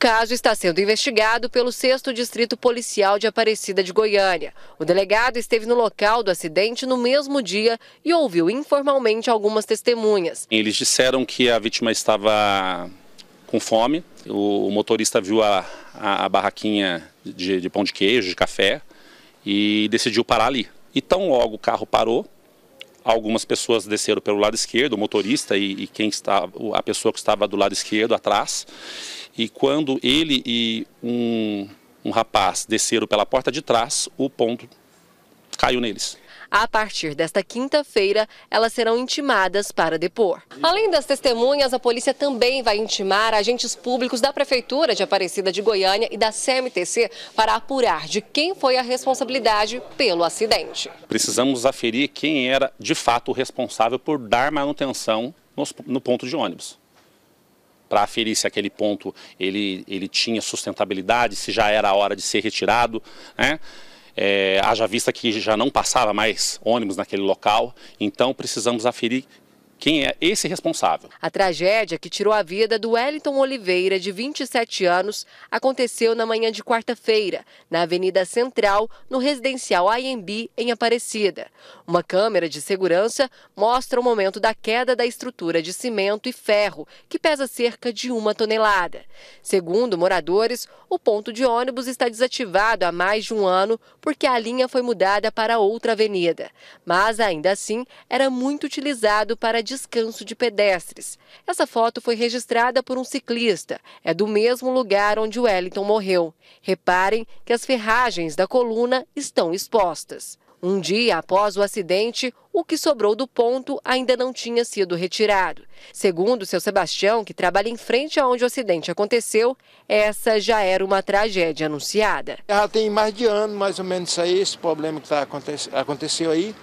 caso está sendo investigado pelo 6 Distrito Policial de Aparecida de Goiânia. O delegado esteve no local do acidente no mesmo dia e ouviu informalmente algumas testemunhas. Eles disseram que a vítima estava com fome, o motorista viu a, a, a barraquinha de, de pão de queijo, de café e decidiu parar ali. Então logo o carro parou, Algumas pessoas desceram pelo lado esquerdo, o motorista e, e quem estava, a pessoa que estava do lado esquerdo atrás. E quando ele e um, um rapaz desceram pela porta de trás, o ponto caiu neles. A partir desta quinta-feira, elas serão intimadas para depor. Além das testemunhas, a polícia também vai intimar agentes públicos da Prefeitura de Aparecida de Goiânia e da CMTC para apurar de quem foi a responsabilidade pelo acidente. Precisamos aferir quem era de fato o responsável por dar manutenção no ponto de ônibus para aferir se aquele ponto ele, ele tinha sustentabilidade, se já era a hora de ser retirado. Né? é, haja vista que já não passava mais ônibus naquele local, então precisamos aferir quem é esse responsável. A tragédia que tirou a vida do Wellington Oliveira, de 27 anos, aconteceu na manhã de quarta-feira, na Avenida Central, no residencial IMB, em Aparecida. Uma câmera de segurança mostra o momento da queda da estrutura de cimento e ferro, que pesa cerca de uma tonelada. Segundo moradores, o ponto de ônibus está desativado há mais de um ano porque a linha foi mudada para outra avenida. Mas ainda assim, era muito utilizado para descanso de pedestres. Essa foto foi registrada por um ciclista. É do mesmo lugar onde Wellington morreu. Reparem que as ferragens da coluna estão expostas. Um dia após o acidente, o que sobrou do ponto ainda não tinha sido retirado. Segundo seu Sebastião, que trabalha em frente a onde o acidente aconteceu, essa já era uma tragédia anunciada. Já tem mais de ano, mais ou menos, aí, esse problema que tá, aconteceu aí,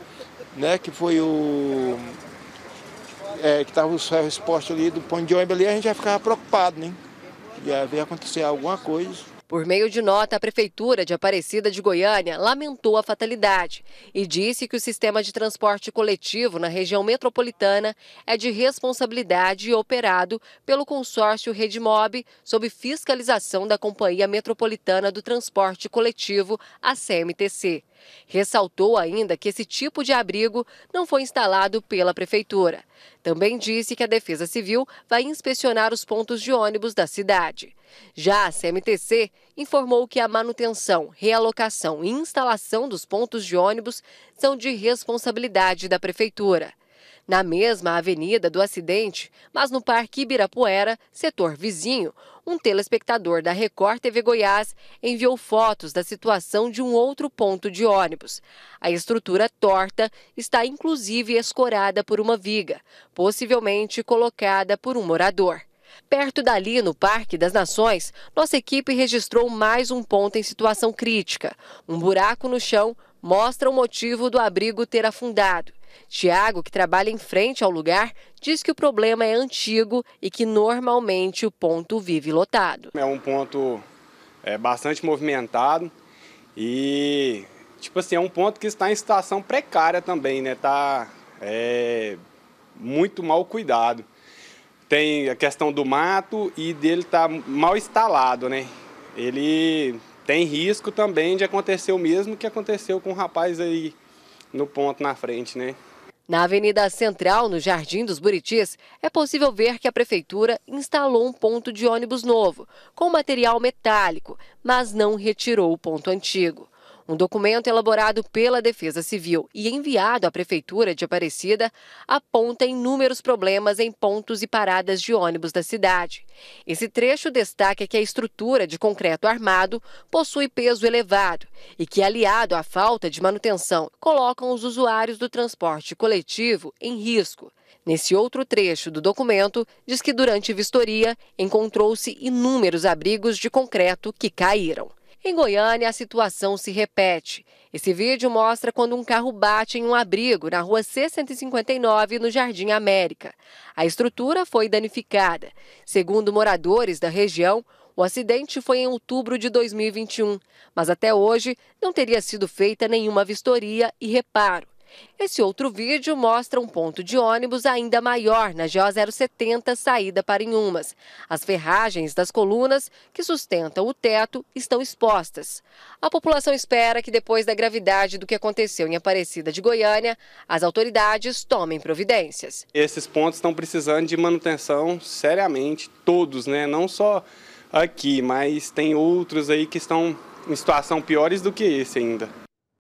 né? Que foi o é, que estava os ferros expostos ali do ponto de ônibus ali, a gente já ficava preocupado, né? Ia ver acontecer alguma coisa. Por meio de nota, a Prefeitura de Aparecida de Goiânia lamentou a fatalidade e disse que o sistema de transporte coletivo na região metropolitana é de responsabilidade e operado pelo consórcio Redmob, sob fiscalização da Companhia Metropolitana do Transporte Coletivo, a CMTC. Ressaltou ainda que esse tipo de abrigo não foi instalado pela Prefeitura. Também disse que a Defesa Civil vai inspecionar os pontos de ônibus da cidade. Já a CMTC informou que a manutenção, realocação e instalação dos pontos de ônibus são de responsabilidade da Prefeitura na mesma avenida do acidente, mas no Parque Ibirapuera, setor vizinho, um telespectador da Record TV Goiás enviou fotos da situação de um outro ponto de ônibus. A estrutura torta está inclusive escorada por uma viga, possivelmente colocada por um morador. Perto dali, no Parque das Nações, nossa equipe registrou mais um ponto em situação crítica. Um buraco no chão mostra o motivo do abrigo ter afundado. Tiago, que trabalha em frente ao lugar, diz que o problema é antigo e que normalmente o ponto vive lotado. É um ponto é, bastante movimentado e, tipo assim, é um ponto que está em situação precária também, né? Está é, muito mal cuidado. Tem a questão do mato e dele está mal instalado, né? Ele tem risco também de acontecer o mesmo que aconteceu com o um rapaz aí no ponto na frente, né? Na Avenida Central, no Jardim dos Buritis, é possível ver que a prefeitura instalou um ponto de ônibus novo, com material metálico, mas não retirou o ponto antigo. Um documento elaborado pela Defesa Civil e enviado à Prefeitura de Aparecida aponta inúmeros problemas em pontos e paradas de ônibus da cidade. Esse trecho destaca que a estrutura de concreto armado possui peso elevado e que, aliado à falta de manutenção, colocam os usuários do transporte coletivo em risco. Nesse outro trecho do documento, diz que durante vistoria encontrou-se inúmeros abrigos de concreto que caíram. Em Goiânia, a situação se repete. Esse vídeo mostra quando um carro bate em um abrigo na rua C-159, no Jardim América. A estrutura foi danificada. Segundo moradores da região, o acidente foi em outubro de 2021, mas até hoje não teria sido feita nenhuma vistoria e reparo. Esse outro vídeo mostra um ponto de ônibus ainda maior na GO 070, saída para Inhumas. As ferragens das colunas que sustentam o teto estão expostas. A população espera que, depois da gravidade do que aconteceu em Aparecida de Goiânia, as autoridades tomem providências. Esses pontos estão precisando de manutenção seriamente, todos, né? Não só aqui, mas tem outros aí que estão em situação piores do que esse ainda.